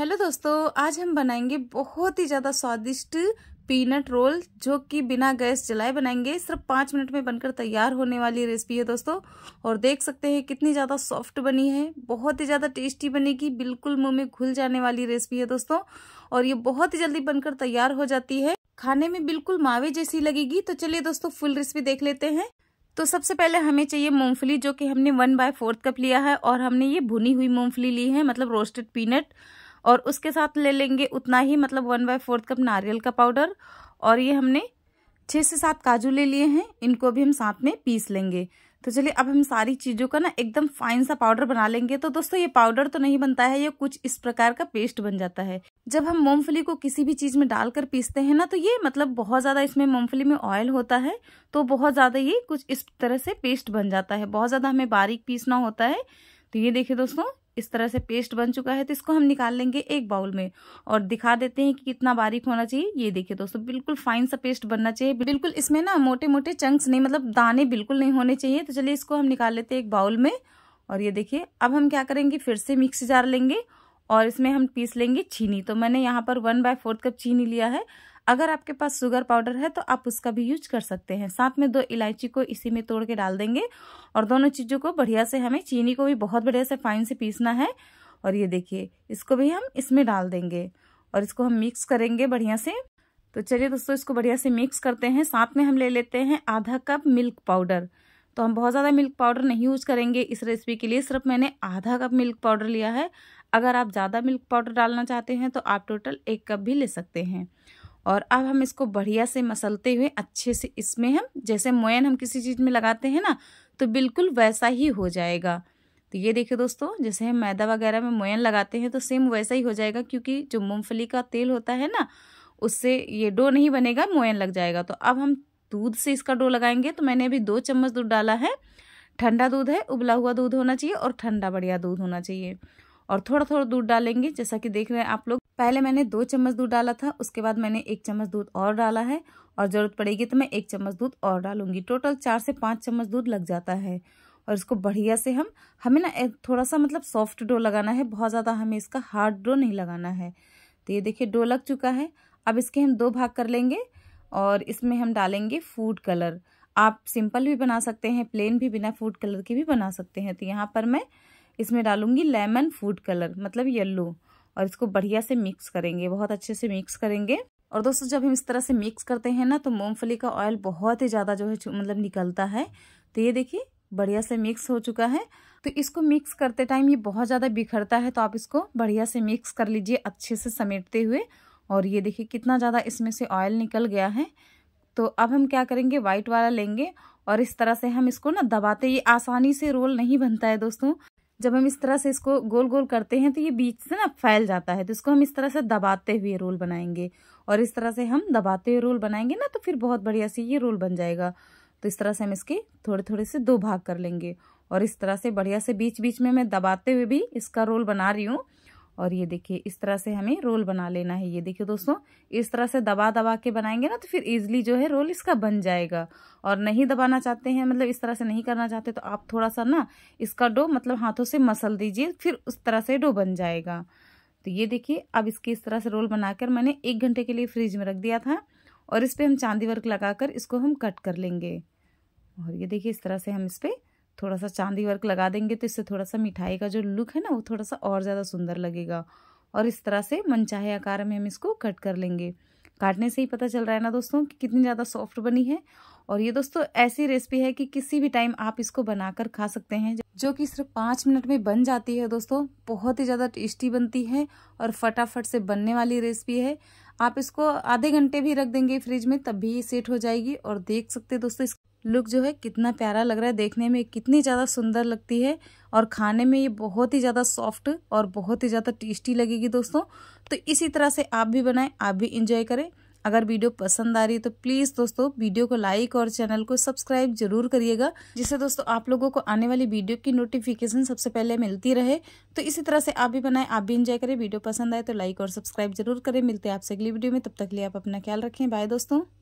hello दोस्तों आज हम बनाएंगे बहुत ही ज़्यादा स्वादिष्ट पीनट रोल जो कि बिना गैस जलाए बनाएंगे सिर्फ पाँच मिनट में बनकर तैयार होने वाली रेसिपी है दोस्तों और देख सकते हैं कितनी ज़्यादा सॉफ्ट बनी है बहुत ही ज़्यादा टेस्टी बनेगी बिल्कुल मुंह में घुल जाने वाली रेसिपी है दोस्तों और ये बहुत ही जल्दी बनकर तैयार हो जाती है खाने में बिल्कुल मावे जैसी लगेगी तो चलिए दोस्तों फुल रेसिपी देख लेते हैं तो सबसे पहले हमें चाहिए मूंगफली जो कि हमने वन बाय फोर्थ कप लिया है और हमने ये भुनी हुई मूंगफली ली है मतलब रोस्टेड पीनट और उसके साथ ले लेंगे उतना ही मतलब वन बाय फोर्थ कप नारियल का पाउडर और ये हमने छः से सात काजू ले लिए हैं इनको भी हम साथ में पीस लेंगे तो चलिए अब हम सारी चीज़ों का ना एकदम फाइन सा पाउडर बना लेंगे तो दोस्तों ये पाउडर तो नहीं बनता है ये कुछ इस प्रकार का पेस्ट बन जाता है जब हम मूंगफली को किसी भी चीज़ में डालकर पीसते हैं ना तो ये मतलब बहुत ज़्यादा इसमें मूंगफली में ऑयल होता है तो बहुत ज़्यादा ये कुछ इस तरह से पेस्ट बन जाता है बहुत ज़्यादा हमें बारीक पीसना होता है तो ये देखिए दोस्तों इस तरह से पेस्ट बन चुका है तो इसको हम निकाल लेंगे एक बाउल में और दिखा देते हैं कि कितना बारीक होना चाहिए ये देखिए दोस्तों बिल्कुल फाइन सा पेस्ट बनना चाहिए बिल्कुल इसमें ना मोटे मोटे चंक्स नहीं मतलब दाने बिल्कुल नहीं होने चाहिए तो चलिए इसको हम निकाल लेते हैं एक बाउल में और ये देखिए अब हम क्या करेंगे फिर से मिक्स जार लेंगे और इसमें हम पीस लेंगे चीनी तो मैंने यहाँ पर वन बाय फोर्थ कप चीनी लिया है अगर आपके पास शुगर पाउडर है तो आप उसका भी यूज कर सकते हैं साथ में दो इलायची को इसी में तोड़ के डाल देंगे और दोनों चीज़ों को बढ़िया से हमें चीनी को भी बहुत बढ़िया से फाइन से पीसना है और ये देखिए इसको भी हम इसमें डाल देंगे और इसको हम मिक्स करेंगे बढ़िया से तो चलिए दोस्तों इसको बढ़िया से मिक्स करते हैं साथ में हम ले लेते हैं आधा कप मिल्क पाउडर तो हम बहुत ज़्यादा मिल्क पाउडर नहीं यूज करेंगे इस रेसिपी के लिए सिर्फ मैंने आधा कप मिल्क पाउडर लिया है अगर आप ज़्यादा मिल्क पाउडर डालना चाहते हैं तो आप टोटल एक कप भी ले सकते हैं और अब हम इसको बढ़िया से मसलते हुए अच्छे से इसमें हम जैसे मोयन हम किसी चीज़ में लगाते हैं ना तो बिल्कुल वैसा ही हो जाएगा तो ये देखिए दोस्तों जैसे हम मैदा वगैरह में मोयन लगाते हैं तो सेम वैसा ही हो जाएगा क्योंकि जो मूँगफली का तेल होता है ना उससे ये डो नहीं बनेगा मोयन लग जाएगा तो अब हम दूध से इसका डो लगाएंगे तो मैंने अभी दो चम्मच दूध डाला है ठंडा दूध है उबला हुआ दूध होना चाहिए और ठंडा बढ़िया दूध होना चाहिए और थोड़ा थोड़ा दूध डालेंगे जैसा कि देख रहे हैं आप लोग पहले मैंने दो चम्मच दूध डाला था उसके बाद मैंने एक चम्मच दूध और डाला है और ज़रूरत पड़ेगी तो मैं एक चम्मच दूध और डालूंगी टोटल चार से पाँच चम्मच दूध लग जाता है और इसको बढ़िया से हम हमें ना थोड़ा सा मतलब सॉफ्ट डो लगाना है बहुत ज़्यादा हमें इसका हार्ड डो नहीं लगाना है तो ये देखिए डो लग चुका है अब इसके हम दो भाग कर लेंगे और इसमें हम डालेंगे फूड कलर आप सिंपल भी बना सकते हैं प्लेन भी बिना फूड कलर के भी बना सकते हैं तो यहाँ पर मैं इसमें डालूंगी लेमन फूड कलर मतलब येल्लो और इसको बढ़िया से मिक्स करेंगे बहुत अच्छे से मिक्स करेंगे और दोस्तों जब हम इस तरह से मिक्स करते हैं ना तो मूंगफली का ऑयल बहुत ही ज़्यादा जो है मतलब निकलता है तो ये देखिए बढ़िया से मिक्स हो चुका है तो इसको मिक्स करते टाइम ये बहुत ज़्यादा बिखरता है तो आप इसको बढ़िया से मिक्स कर लीजिए अच्छे से समेटते हुए और ये देखिए कितना ज़्यादा इसमें से ऑयल निकल गया है तो अब हम क्या करेंगे वाइट वाला लेंगे और इस तरह से हम इसको ना दबाते ये आसानी से रोल नहीं बनता है दोस्तों जब हम इस तरह से इसको गोल गोल करते हैं तो ये बीच से ना फैल जाता है तो इसको हम इस तरह से दबाते हुए रोल बनाएंगे और इस तरह से हम दबाते हुए रोल बनाएंगे ना तो फिर बहुत बढ़िया से ये रोल बन जाएगा तो इस तरह से हम इसके थोड़े थोड़े से दो भाग कर लेंगे और इस तरह से बढ़िया से बीच बीच में मैं दबाते हुए भी इसका रोल बना रही हूँ और ये देखिए इस तरह से हमें रोल बना लेना है ये देखिए दोस्तों इस तरह से दबा दबा के बनाएंगे ना तो फिर ईजिली जो है रोल इसका बन जाएगा और नहीं दबाना चाहते हैं मतलब इस तरह से नहीं करना चाहते तो आप थोड़ा सा ना इसका डो मतलब हाथों से मसल दीजिए फिर उस तरह से डो बन जाएगा तो ये देखिए अब इसके इस तरह से रोल बनाकर मैंने एक घंटे के लिए फ्रिज में रख दिया था और इस पर हम चांदी वर्क लगा इसको हम कट कर लेंगे और ये देखिए इस तरह से हम इस पर थोड़ा सा चांदी वर्क लगा देंगे तो इससे थोड़ा सा मिठाई का जो लुक है ना वो थोड़ा सा और ज़्यादा सुंदर लगेगा और इस तरह से मनचाहे आकार में हम इसको कट कर लेंगे काटने से ही पता चल रहा है ना दोस्तों कि कितनी ज़्यादा सॉफ्ट बनी है और ये दोस्तों ऐसी रेसिपी है कि किसी भी टाइम आप इसको बनाकर खा सकते हैं जो कि सिर्फ पाँच मिनट में बन जाती है दोस्तों बहुत ही ज़्यादा टेस्टी बनती है और फटाफट से बनने वाली रेसिपी है आप इसको आधे घंटे भी रख देंगे फ्रिज में तब भी ये सेट हो जाएगी और देख सकते हैं दोस्तों इस लुक जो है कितना प्यारा लग रहा है देखने में कितनी ज़्यादा सुंदर लगती है और खाने में ये बहुत ही ज़्यादा सॉफ्ट और बहुत ही ज़्यादा टेस्टी लगेगी दोस्तों तो इसी तरह से आप भी बनाएं आप भी इंजॉय करें अगर वीडियो पसंद आ रही है तो प्लीज़ दोस्तों वीडियो को लाइक और चैनल को सब्सक्राइब जरूर करिएगा जिससे दोस्तों आप लोगों को आने वाली वीडियो की नोटिफिकेशन सबसे पहले मिलती रहे तो इसी तरह से आप भी बनाएं आप भी इंजॉय करें वीडियो पसंद आए तो लाइक और सब्सक्राइब जरूर करें मिलते हैं आपसे अगली वीडियो में तब तक लिए आप अपना ख्याल रखें बाय दोस्तों